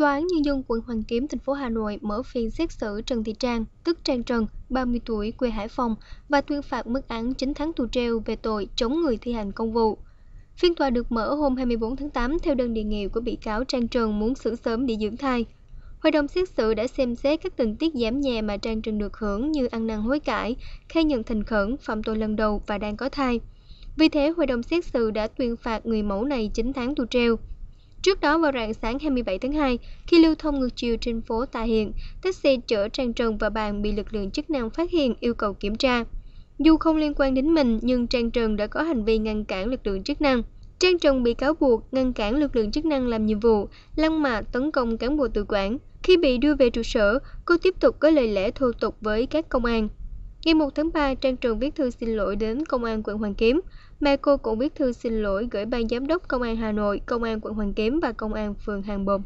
Tòa án Nhân dân quận Hoàng Kiếm, thành phố Hà Nội mở phiên xét xử Trần Thị Trang, tức Trang Trần, 30 tuổi, quê Hải Phòng, và tuyên phạt mức án 9 tháng tù treo về tội chống người thi hành công vụ. Phiên tòa được mở hôm 24 tháng 8 theo đơn đề nghị của bị cáo Trang Trần muốn xử sớm để dưỡng thai. Hội đồng xét xử đã xem xét các tình tiết giảm nhẹ mà Trang Trần được hưởng như ăn năn hối cải, khai nhận thành khẩn, phạm tội lần đầu và đang có thai. Vì thế, hội đồng xét xử đã tuyên phạt người mẫu này 9 tháng tù treo. Trước đó vào rạng sáng 27 tháng 2, khi lưu thông ngược chiều trên phố Tà Hiện, taxi chở Trang Trần và bạn bị lực lượng chức năng phát hiện yêu cầu kiểm tra. Dù không liên quan đến mình, nhưng Trang Trần đã có hành vi ngăn cản lực lượng chức năng. Trang Trần bị cáo buộc ngăn cản lực lượng chức năng làm nhiệm vụ, lăng mạ tấn công cán bộ tự quản. Khi bị đưa về trụ sở, cô tiếp tục có lời lẽ thô tục với các công an. Ngày 1 tháng 3, Trang Trường viết thư xin lỗi đến Công an quận Hoàng Kiếm. Mẹ cô cũng viết thư xin lỗi gửi Ban Giám đốc Công an Hà Nội, Công an quận Hoàng Kiếm và Công an phường Hàng Bồm.